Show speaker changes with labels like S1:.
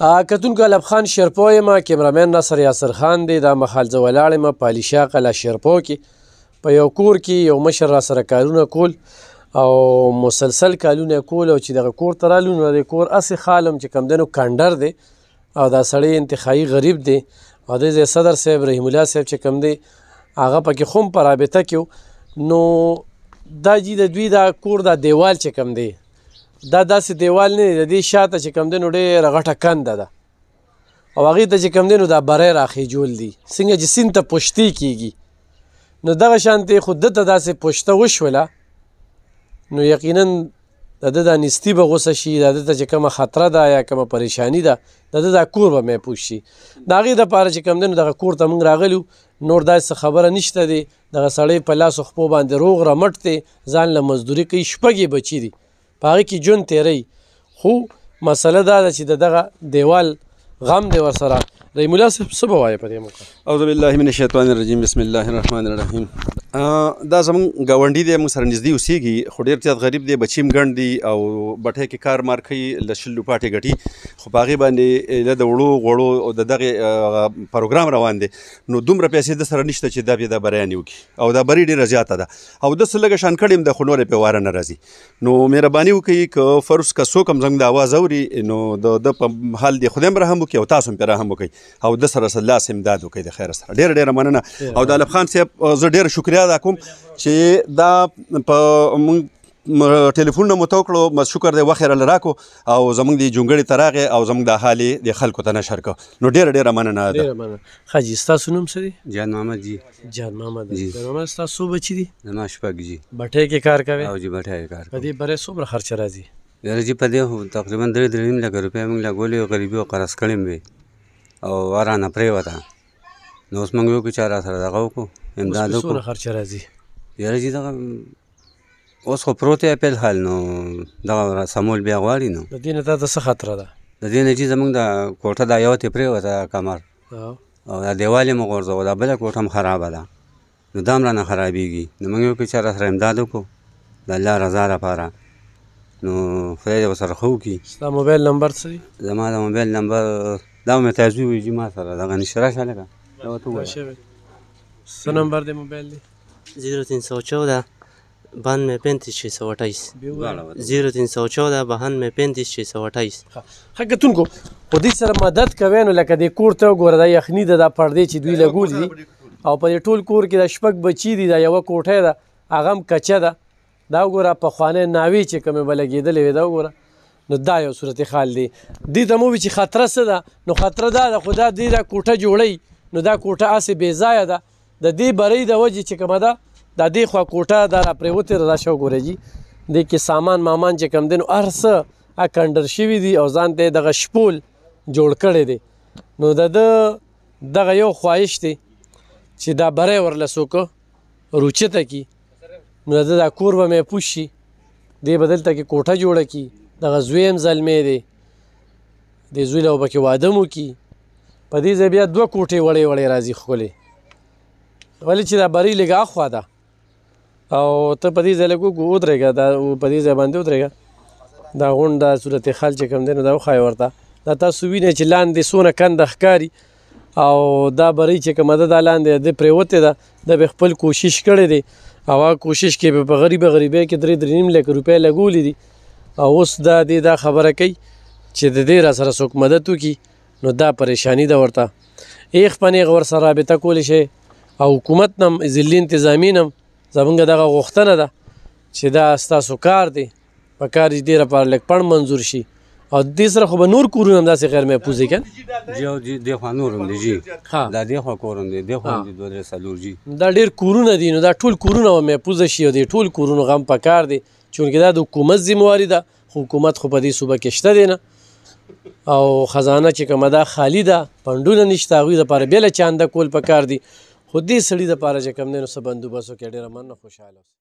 S1: کتون که لبخان شیرپوی ما کیمرامین نصر یاسر خان دی دا مخال زه ولاړې ما پالیشا قلعه شیرپو کې په یو کور کې یو مشر را سره کارونه کول او مسلسل کالونه کول او چې دغه کور ته رالو نو د کور اسې خالم چې کم دنو کندر دی او دا سړی انتخایی غریب دی او د صدر صاحب رحیم الله صاحب چې کم دی هغه پکې خوم پر رابطه کې نو دا جی د دوی دا کور دا دیوال چې کم دی دا داسې دیوال نه دی د دې شاته چې کم دی نو ډېره غټه کنده ده او هغې ته چې کم دی نو دا بری راخېجول دي څنګه چې سیند ته پشتې کیږي نو دغه شانتې خو ده ته داسې پشته وشوله نو یقینا د ده دا نستي به غوسه شي د ده ته چې کومه خطره ده یا کومه پریشانی ده د ده دا کور به محپوس شي د هغې دپاره چې کم دی نو دغه کور ته موږ راغلو نور داسې خبره نشته دی دغه سړی په لاسو خپو باندې روغ رمټ دی ځان له مزدوري کوي شپږې بچي دي په هغه کې جون تیری خو مسله دا ده چې دغه دیوال غم دی ورسره رحیم الله صاحب څه به وایي په دې موقع
S2: اعوذ بالله من الشیطان الرجیم بسم الله الرحمن الرحیم دا زمون غونډي دی موږ سره نږدې اوسېږي خو ډېر زیات غریب دی بچیم ګڼ دی او بټه کې کار مار کوي لشل لوپاټې غټي خو باغې باندې له د وړو غړو او د دغه پروګرام روان دی نو دومره پیسې د سره نشته چې دا به د بریان وکړي او دا بری ډېر زیاته ده او د سلګه شان کړیم د خنور په واره ناراضي نو مهرباني وکړي ک فرص ک سو کم زنګ د आवाज اوري نو د د حال دی خدای مرهم وکړي او تاسو هم پر رحم وکړي او د سره الله سم داد وکړي د خیر سره ډېر ډېر مننه او د الف خان صاحب زه ډېر شکریا منتیا دا کوم چې دا په مونږ ټلیفون نه متو کړو مس شکر دی وخیر لره کو او زمونږ دی جونګړی تراغه او زمونږ د حالي د خلکو ته نشر کو نو ډیر ډیر مننه ده ډیر
S1: مننه خاجي تاسو نوم څه دی جان محمد جی جان محمد جی نو تاسو بچی دی نو شپږ جی بټه
S3: کې کار کوي او جی بټه کې کار
S1: کوي دې بره څومره خرچ راځي
S3: راځي په دې هو تقریبا 3 درې نیم لګ روپې موږ لګولې غریبي او قرض کړم وي او ورانه پرې وتا نو اوس موږ یو کې چاره سره دغه وکړو اندادو کو څومره خرچه راځي یاره جی دغه اوس خو پروت یې په حال نو دغه سمول بیا غواړي نو
S1: د دې نه دا څه خطر ده
S3: د دې نه چې زمونږ د کوټه دا یو ته پرې وته کمر او دا دیوال مو غورځو دا بل کوټه هم خراب ده نو دام را نه خرابېږي نو موږ یو کې چېرې سره امداد وکړو د الله رضا لپاره نو خدای دې ورسره ښه وکړي
S1: ستا موبایل نمبر څه دی
S3: زما د موبایل نمبر دا مې تازه وي چې ما سره دغه نشته راشه لکه
S1: دا ورته ووایه څه نمبر دی موبایل دی
S3: 0314 92 35 628 0314 92 35 628
S1: حقیقتونکو په دې سره مدد کوي نو لکه د کور ته ګوره د یخني د پردې چې دوی لګولي او په دې ټول کور کې د شپک بچی دی دا یو کوټه ده هغه هم کچه ده دا وګوره په خوانه ناوي چې کومه بلګېدلې وي دا وګوره نو دا یو صورت حال دی دې ته مو چې خطر څه ده نو خطر دا ده خدا دې دا کوټه جوړي نو دا کوټه اسې بې ځای ده د دې برۍ د وجې چې کومه ده د دې خوا کوټه دا را پرېوتې را شو ګورې جي دې کې سامان مامان چې کم دین ارسه اکندر شوی دی او ځان ته دغه شپول جوړ کړی دی نو د دغه یو خواهش دی چې دا برې ورلسوک روچته کی نو د دا کور به مې پوشي دې بدل ته کې کوټه جوړه کی دغه زویم زلمې دی د زوی له وبکه واده مو کی په دې ځای بیا دوه کوټې وړې وړې راځي خولې ولی چې دا بری لګه اخوا ده او ته په دې ځای لګو کو ودرېږه دا په دې ځای باندې ودرېږه دا غونډه صورت خال چې کوم دی نو دا وښایه ورته دا تاسو وینئ چې لاندې څونه کنده ښکاري او دا بری چې کومه ده دا لاندې د پرېوتې ده د خپل کوشش کړی دی او هغه کوشش کې په غریبه غریبه کې درې درې نیم لک روپۍ لګولې دي او اوس دا دې دا خبره کوي چې د دې را سره څوک مدد وکړي نو دا پریشانی ده ورته ایخ پنې غور سره رابطه کولی شي او حکومت نم ځلې انتظامی نم زمونږ دغه غوښتنه ده چې دا ستاسو کار دی په کار دې لپاره لږ پړ منظور شي او دې سره خو به نور کورونه هم داسې غیر محفوظ دي کنه
S3: جی او جی دغه نور هم دي جی دا دغه کورونه دي دغه هم دي دوه درې سالور جی
S1: دا ډېر کورونه دي نو دا ټول کورونه محفوظ شي او دې ټول کورونو غم په کار دي چونکه دا د حکومت ذمہواری ده حکومت خو په دې صوبه کې شته دی نه او خزانه چې کومه ده خالی ده پندونه نشته هغوی دپاره بېله چانده کول په کار دي خو دې سړي دپاره چې کوم دی نو څه بندوبست وکړي ډېره مننه خوشحاله اوسه